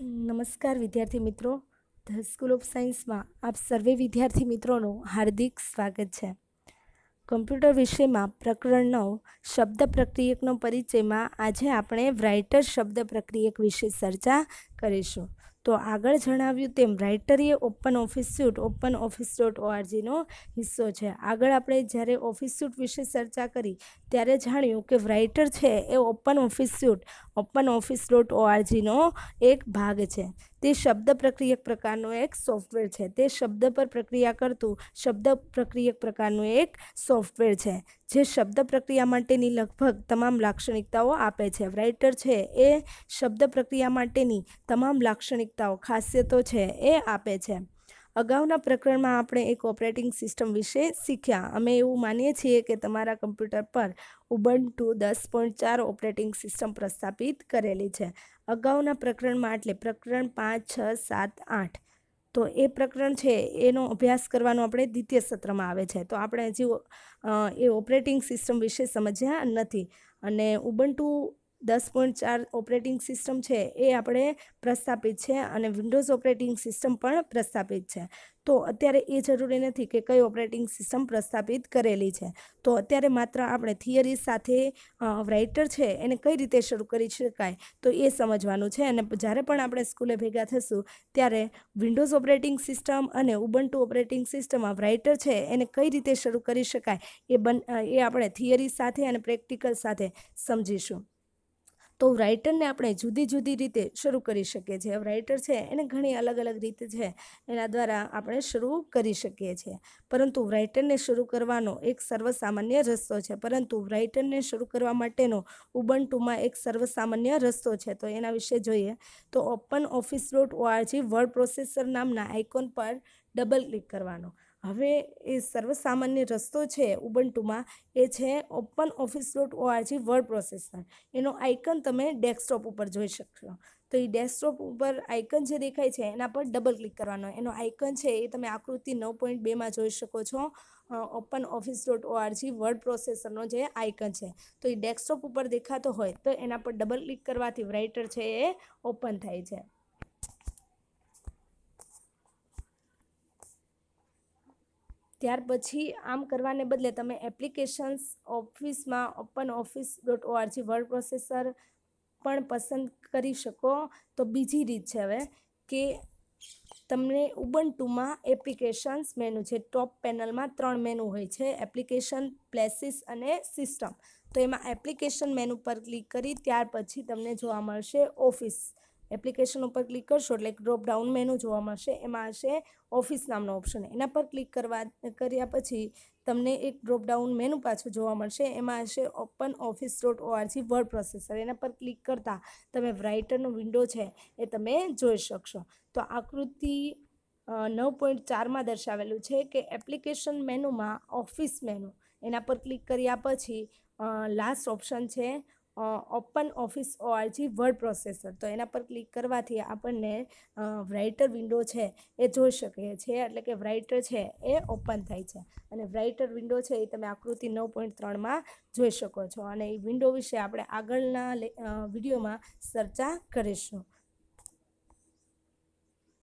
નમસ્કાર વિદ્યાર્થી મિત્રો ધ સ્કૂલ ઓફ સાયન્સમાં આપ સર્વે વિદ્યાર્થી મિત્રોનું હાર્દિક સ્વાગત છે કમ્પ્યુટર વિષયમાં પ્રકરણ નવ શબ્દ પ્રક્રિયકનો પરિચયમાં આજે આપણે રાઇટર શબ્દ પ્રક્રિયક વિશે ચર્ચા કરીશું તો આગળ જણાવ્યું તેમ રાઇટર એ open office suite open office dot ઓઆરજીનો હિસ્સો છે આગળ આપણે જ્યારે ઓફિસ સ્યુટ વિશે ચર્ચા કરી ત્યારે જાણ્યું કે રાઇટર છે એ open office suite open office dot ઓઆરજીનો એક ભાગ છે તે શબ્દ પ્રક્રિયક પ્રકારનો એક સોફ્ટવેર છે તે શબ્દ પર પ્રક્રિયા કરતું શબ્દ પ્રક્રિયક પ્રકારનું એક સોફ્ટવેર છે જે શબ્દ પ્રક્રિયા માટેની લગભગ તમામ લાક્ષણિકતાઓ આપે છે રાઇટર છે એ શબ્દ પ્રક્રિયા માટેની તમામ લાક્ષણિકતાઓ ખાસિયતો છે એ આપે છે અગાઉના પ્રકરણમાં આપણે એક ઓપરેટિંગ સિસ્ટમ વિશે શીખ્યા અમે એવું માનીએ છીએ કે તમારા કમ્પ્યુટર પર ઉબન ટુ દસ પોઈન્ટ ચાર ઓપરેટિંગ સિસ્ટમ પ્રસ્થાપિત કરેલી છે અગાઉના પ્રકરણમાં એટલે પ્રકરણ પાંચ છ સાત આઠ તો એ પ્રકરણ છે એનો અભ્યાસ કરવાનો આપણે દ્વિતીય સત્રમાં આવે છે તો આપણે હજી એ ઓપરેટિંગ સિસ્ટમ વિશે સમજ્યા નથી અને ઉબન ટુ દસ પોઈન્ટ ચાર ઓપરેટિંગ સિસ્ટમ છે એ આપણે પ્રસ્થાપિત છે અને વિન્ડોઝ ઓપરેટિંગ સિસ્ટમ પણ પ્રસ્થાપિત છે તો અત્યારે એ જરૂરી નથી કે કઈ ઓપરેટિંગ સિસ્ટમ પ્રસ્થાપિત કરેલી છે તો અત્યારે માત્ર આપણે થિયરી સાથે રાઇટર છે એને કઈ રીતે શરૂ કરી શકાય તો એ સમજવાનું છે અને જ્યારે પણ આપણે સ્કૂલે ભેગા થશું ત્યારે વિન્ડોઝ ઓપરેટિંગ સિસ્ટમ અને ઉબન્ટુ ઓપરેટિંગ સિસ્ટમમાં રાઇટર છે એને કઈ રીતે શરૂ કરી શકાય એ બન એ આપણે થિયરી સાથે અને પ્રેક્ટિકલ સાથે સમજીશું તો રાઇટરને આપણે જુદી જુદી રીતે શરૂ કરી શકીએ છીએ રાઇટર છે એને ઘણી અલગ અલગ રીતે છે એના દ્વારા આપણે શરૂ કરી શકીએ છીએ પરંતુ રાઇટરને શરૂ કરવાનો એક સર્વસામાન્ય રસ્તો છે પરંતુ રાઇટરને શરૂ કરવા માટેનો ઉબન ટુમાં એક સર્વસામાન્ય રસ્તો છે તો એના વિશે જોઈએ તો open office dot org word processor નામના આઇકોન પર ડબલ ક્લિક કરવાનો હવે એ સર્વસામાન્ય રસ્તો છે ઉબન્ટુમાં એ છે open office dot org word processor એનો આઇકન તમે ડેસ્કટોપ ઉપર જોઈ શકશો તો એ ડેસ્કટોપ ઉપર આઇકન જે દેખાય છે એના પર ડબલ ક્લિક કરવાનો એનો આઇકન છે એ તમે આકૃતિ નવ પોઈન્ટ બેમાં જોઈ શકો છો open office dot org word પ્રોસેસરનો જે આઇકન છે તો એ ડેસ્કટોપ ઉપર દેખાતો હોય તો એના પર ડબલ ક્લિક કરવાથી રાઇટર છે એ ઓપન થાય છે ત્યાર પછી આમ કરવાને બદલે તમે એપ્લિકેશન્સ ઓફિસમાં open office dot org word processor પણ પસંદ કરી શકો તો બીજી રીત છે હવે કે તમને ઉબન ટુમાં એપ્લિકેશન્સ મેનુ છે ટોપ પેનલમાં ત્રણ મેનુ હોય છે એપ્લિકેશન પ્લેસીસ અને સિસ્ટમ તો એમાં એપ્લિકેશન મેનુ પર ક્લિક કરી ત્યાર પછી તમને જોવા મળશે ઓફિસ એપ્લિકેશન ઉપર ક્લિક કરશો એટલે એક ડ્રોપડાઉન મેનુ જોવા મળશે એમાં હશે ઓફિસ નામનો ઓપ્શન એના પર ક્લિક કરવા કર્યા પછી તમને એક ડ્રોપ ડાઉન મેનુ પાછું જોવા મળશે એમાં હશે open office dot org word processor એના પર ક્લિક કરતાં તમે રાઇટરનો વિન્ડો છે એ તમે જોઈ શકશો તો આકૃતિ નવ પોઈન્ટ ચારમાં દર્શાવેલું છે કે એપ્લિકેશન મેનુમાં ઓફિસ મેનુ એના પર ક્લિક કર્યા પછી લાસ્ટ ઓપ્શન છે open office org word processor તો એના પર ક્લિક કરવાથી આપણને રાઇટર વિન્ડો છે એ જોઈ શકીએ છીએ એટલે કે રાઇટર છે એ ઓપન થાય છે અને રાઇટર વિન્ડો છે એ તમે આકૃતિ નવ પોઈન્ટ ત્રણમાં જોઈ શકો છો અને એ વિન્ડો વિશે આપણે આગળના વિડીયોમાં ચર્ચા કરીશું